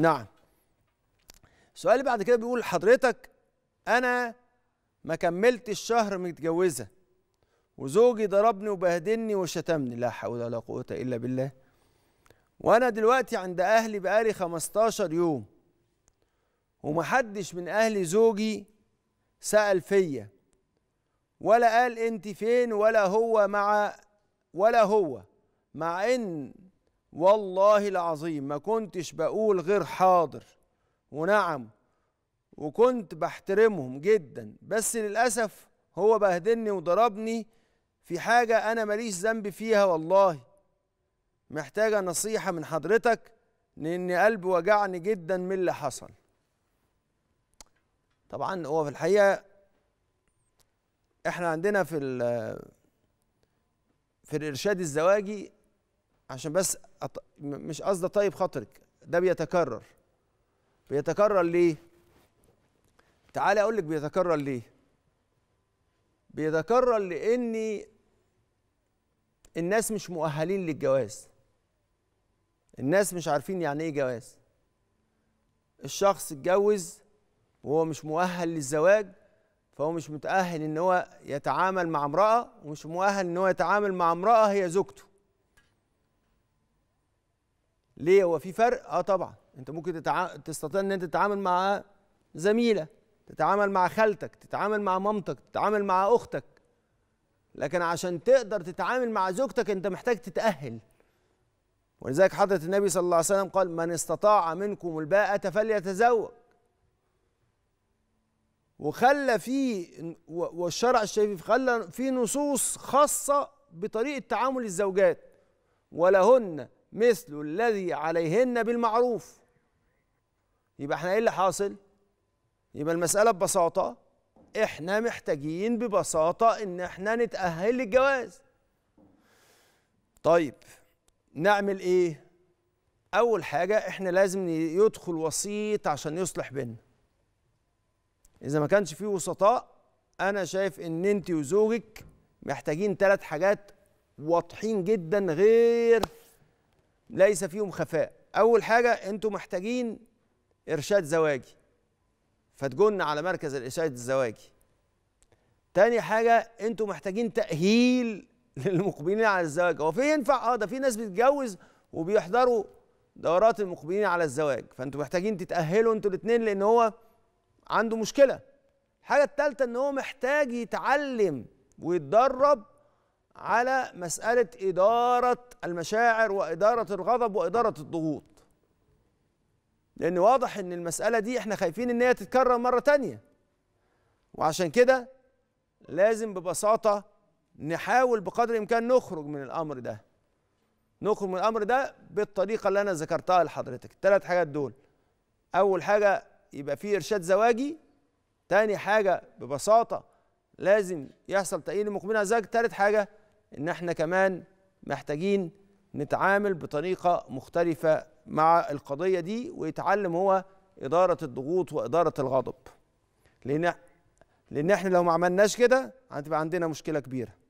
نعم سؤالي بعد كده بيقول حضرتك انا ما كملتش شهر متجوزه وزوجي ضربني وبهدلني وشتمني لا حول ولا قوه الا بالله وانا دلوقتي عند اهلي بقالي 15 يوم ومحدش من اهلي زوجي سال فيا ولا قال انت فين ولا هو مع ولا هو مع ان والله العظيم ما كنتش بقول غير حاضر ونعم وكنت بحترمهم جدا بس للأسف هو بهدلني وضربني في حاجة أنا ماليش ذنب فيها والله محتاجة نصيحة من حضرتك لأن قلبي وجعني جدا من اللي حصل طبعا هو في الحقيقة احنا عندنا في في الإرشاد الزواجي عشان بس أط... مش قصدي طيب خاطرك ده بيتكرر بيتكرر ليه تعالى اقول لك بيتكرر ليه بيتكرر لان الناس مش مؤهلين للجواز الناس مش عارفين يعني ايه جواز الشخص اتجوز وهو مش مؤهل للزواج فهو مش متأهل ان هو يتعامل مع امرأة ومش مؤهل ان هو يتعامل مع امرأة هي زوجته ليه هو في فرق اه طبعا انت ممكن تتع... تستطيع ان انت تتعامل مع زميله تتعامل مع خالتك تتعامل مع مامتك تتعامل مع اختك لكن عشان تقدر تتعامل مع زوجتك انت محتاج تتاهل ولذلك حضره النبي صلى الله عليه وسلم قال من استطاع منكم الباءة فليتزوج وخلى في والشرع الشريف خلى في نصوص خاصه بطريقه تعامل الزوجات ولهن مثل الذي عليهن بالمعروف يبقى احنا ايه اللي حاصل يبقى المسألة ببساطة احنا محتاجين ببساطة ان احنا نتأهل للجواز طيب نعمل ايه اول حاجة احنا لازم يدخل وسيط عشان يصلح بينا اذا ما كانش فيه وسطاء انا شايف ان انت وزوجك محتاجين ثلاث حاجات واضحين جدا غير ليس فيهم خفاء اول حاجه انتم محتاجين ارشاد زواجي فتجن على مركز الارشاد الزواجي تاني حاجه انتم محتاجين تاهيل للمقبلين على الزواج هو في ينفع اه ده في ناس بتتجوز وبيحضروا دورات المقبلين على الزواج فانتوا محتاجين تتاهلوا انتوا الاثنين لان هو عنده مشكله الحاجه الثالثه ان هو محتاج يتعلم ويتدرب على مسألة إدارة المشاعر وإدارة الغضب وإدارة الضغوط لأن واضح إن المسألة دي إحنا خايفين إن هي تتكرر مرة تانية وعشان كده لازم ببساطة نحاول بقدر الإمكان نخرج من الأمر ده نخرج من الأمر ده بالطريقة اللي أنا ذكرتها لحضرتك الثلاث حاجات دول أول حاجة يبقى في إرشاد زواجي تاني حاجة ببساطة لازم يحصل تأيين المقبلين على الزواج تالت حاجة ان احنا كمان محتاجين نتعامل بطريقه مختلفه مع القضيه دي ويتعلم هو اداره الضغوط واداره الغضب لان لان احنا لو ما عملناش كده هتبقى عندنا مشكله كبيره